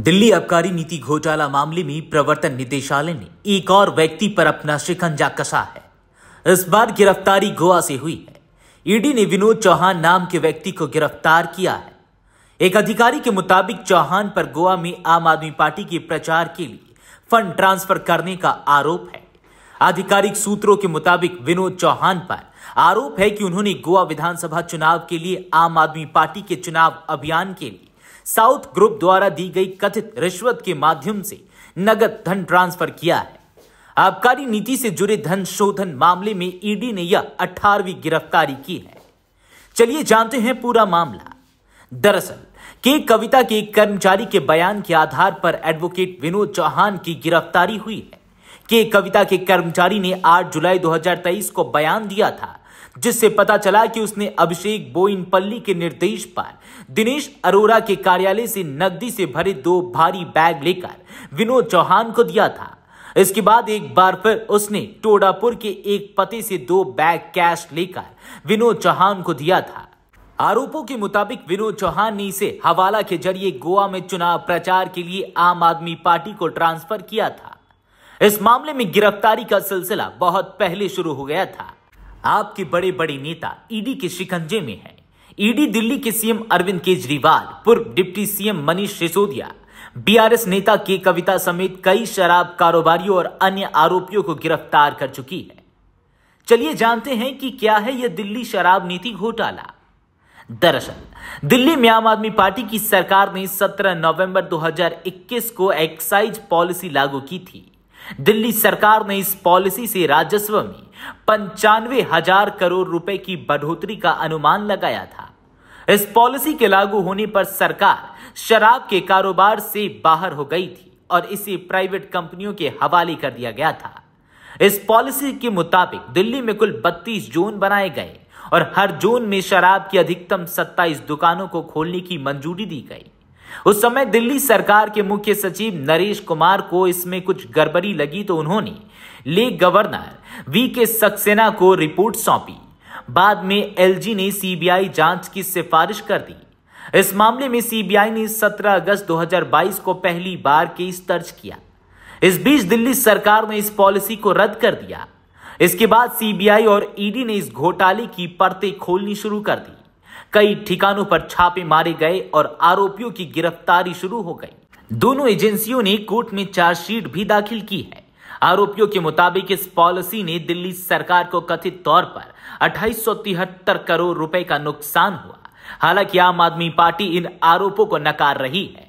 दिल्ली अबकारी नीति घोटाला मामले में प्रवर्तन निदेशालय ने एक और व्यक्ति पर अपना शिकंजा कसा है इस बार गिरफ्तारी गोवा से हुई है ईडी ने विनोद चौहान नाम के व्यक्ति को गिरफ्तार किया है एक अधिकारी के मुताबिक चौहान पर गोवा में आम आदमी पार्टी के प्रचार के लिए फंड ट्रांसफर करने का आरोप है आधिकारिक सूत्रों के मुताबिक विनोद चौहान पर आरोप है कि उन्होंने गोवा विधानसभा चुनाव के लिए आम आदमी पार्टी के चुनाव अभियान के लिए साउथ ग्रुप द्वारा दी गई कथित रिश्वत के माध्यम से नगद धन ट्रांसफर किया है आबकारी नीति से जुड़े धन शोधन मामले में ईडी ने यह अठारहवीं गिरफ्तारी की है चलिए जानते हैं पूरा मामला दरअसल के कविता के एक कर्मचारी के बयान के आधार पर एडवोकेट विनोद चौहान की गिरफ्तारी हुई है के कविता के कर्मचारी ने 8 जुलाई 2023 को बयान दिया था जिससे पता चला कि उसने अभिषेक बोइनपल्ली के निर्देश पर दिनेश अरोरा के कार्यालय से नकदी से भरे दो भारी बैग लेकर विनोद चौहान को दिया था इसके बाद एक बार फिर उसने टोडापुर के एक पति से दो बैग कैश लेकर विनोद चौहान को दिया था आरोपों के मुताबिक विनोद चौहान ने इसे हवाला के जरिए गोवा में चुनाव प्रचार के लिए आम आदमी पार्टी को ट्रांसफर किया था इस मामले में गिरफ्तारी का सिलसिला बहुत पहले शुरू हो गया था आपके बड़े बड़े नेता ईडी के शिकंजे में हैं। ईडी दिल्ली के सीएम अरविंद केजरीवाल पूर्व deputy CM Manish Sisodia BRS नेता के कविता समेत कई शराब कारोबारियों और अन्य आरोपियों को गिरफ्तार कर चुकी है चलिए जानते हैं कि क्या है यह दिल्ली शराब नीति घोटाला दरअसल दिल्ली में आम आदमी पार्टी की सरकार ने 17 नवंबर 2021 को एक्साइज पॉलिसी लागू की थी दिल्ली सरकार ने इस पॉलिसी से राजस्व में पंचानवे हजार करोड़ रुपए की बढ़ोतरी का अनुमान लगाया था इस पॉलिसी के लागू होने पर सरकार शराब के कारोबार से बाहर हो गई थी और इसे प्राइवेट कंपनियों के हवाले कर दिया गया था इस पॉलिसी के मुताबिक दिल्ली में कुल 32 जोन बनाए गए और हर जोन में शराब की अधिकतम 27 दुकानों को खोलने की मंजूरी दी गई उस समय दिल्ली सरकार के मुख्य सचिव नरेश कुमार को इसमें कुछ गड़बड़ी लगी तो उन्होंने ले गवर्नर वी के सक्सेना को रिपोर्ट सौंपी बाद में एलजी ने सीबीआई जांच की सिफारिश कर दी इस मामले में सीबीआई ने 17 अगस्त 2022 को पहली बार केस दर्ज किया इस बीच दिल्ली सरकार ने इस पॉलिसी को रद्द कर दिया इसके बाद सीबीआई और ईडी ने इस घोटाले की परतें खोलनी शुरू कर दी कई ठिकानों पर छापे मारे गए और आरोपियों की गिरफ्तारी शुरू हो गई दोनों एजेंसियों ने कोर्ट में चार्जशीट भी दाखिल की है आरोपियों के मुताबिक इस पॉलिसी ने दिल्ली सरकार को कथित तौर पर अट्ठाईस करोड़ रुपए का नुकसान हुआ हालांकि आम आदमी पार्टी इन आरोपों को नकार रही है